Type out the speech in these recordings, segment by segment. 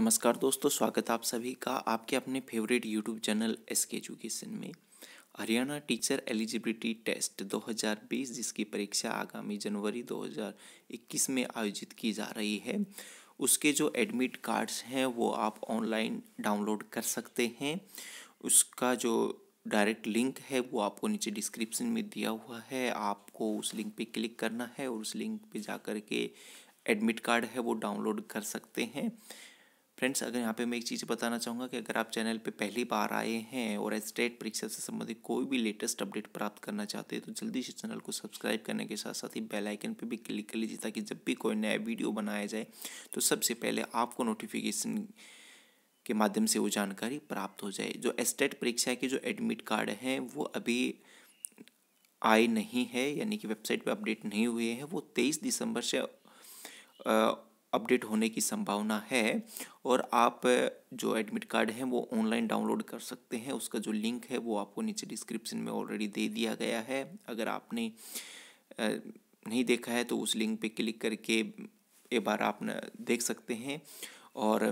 नमस्कार दोस्तों स्वागत आप सभी का आपके अपने favourite YouTube channel S K education में हरियाणा टीचर एलिजिबिलिटी टेस्ट 2020 जिसकी परीक्षा आगामी जनवरी 2021 में आयोजित की जा रही है उसके जो एडमिट कार्ड्स हैं वो आप ऑनलाइन डाउनलोड कर सकते हैं उसका जो डायरेक्ट लिंक है वो आपको नीचे डिस्क्रिप्शन में दिया हुआ है आपको उस लिंक पे क्लिक करना है और उस लिंक पे जा कर के एडमिट कार्ड है वो डाउनलोड कर सकते हैं फ्रेंड्स अगर यहाँ पे मैं एक चीज़ बताना चाहूँगा कि अगर आप चैनल पे पहली बार आए हैं और स्टेट परीक्षा से संबंधित कोई भी लेटेस्ट अपडेट प्राप्त करना चाहते हैं तो जल्दी से चैनल को सब्सक्राइब करने के साथ साथ ही बेल आइकन पे भी क्लिक कर लीजिए ताकि जब भी कोई नया वीडियो बनाया जाए तो सबसे पहले आपको नोटिफिकेशन के माध्यम से वो जानकारी प्राप्त हो जाए जो स्टेट परीक्षा के जो एडमिट कार्ड हैं वो अभी आए नहीं है यानी कि वेबसाइट पर अपडेट नहीं हुए हैं वो तेईस दिसंबर से अपडेट होने की संभावना है और आप जो एडमिट कार्ड हैं वो ऑनलाइन डाउनलोड कर सकते हैं उसका जो लिंक है वो आपको नीचे डिस्क्रिप्शन में ऑलरेडी दे दिया गया है अगर आपने नहीं देखा है तो उस लिंक पे क्लिक करके एक बार आप देख सकते हैं और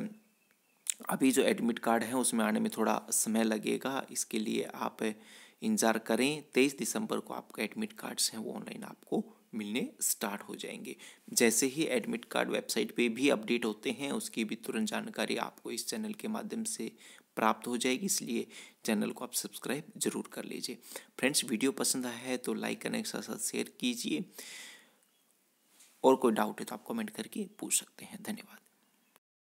अभी जो एडमिट कार्ड है उसमें आने में थोड़ा समय लगेगा इसके लिए आप इंतज़ार करें तेईस दिसंबर को आपका एडमिट कार्ड्स हैं वो ऑनलाइन आपको मिलने स्टार्ट हो जाएंगे जैसे ही एडमिट कार्ड वेबसाइट पे भी अपडेट होते हैं उसकी भी तुरंत जानकारी आपको इस चैनल के माध्यम से प्राप्त हो जाएगी इसलिए चैनल को आप सब्सक्राइब जरूर कर लीजिए फ्रेंड्स वीडियो पसंद आया है तो लाइक करने के साथ साथ शेयर कीजिए और कोई डाउट है तो आप कमेंट करके पूछ सकते हैं धन्यवाद